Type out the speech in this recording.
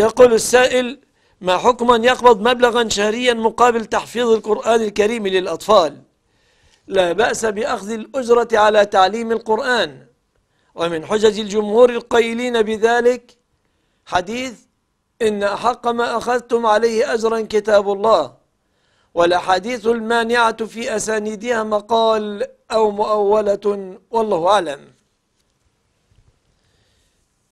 يقول السائل ما حكم أن يقبض مبلغا شهريا مقابل تحفيظ القرآن الكريم للأطفال لا بأس بأخذ الأجرة على تعليم القرآن ومن حجج الجمهور القائلين بذلك حديث إن أحق ما أخذتم عليه أجرا كتاب الله والأحاديث المانعة في أسانيدها مقال أو مؤولة والله أعلم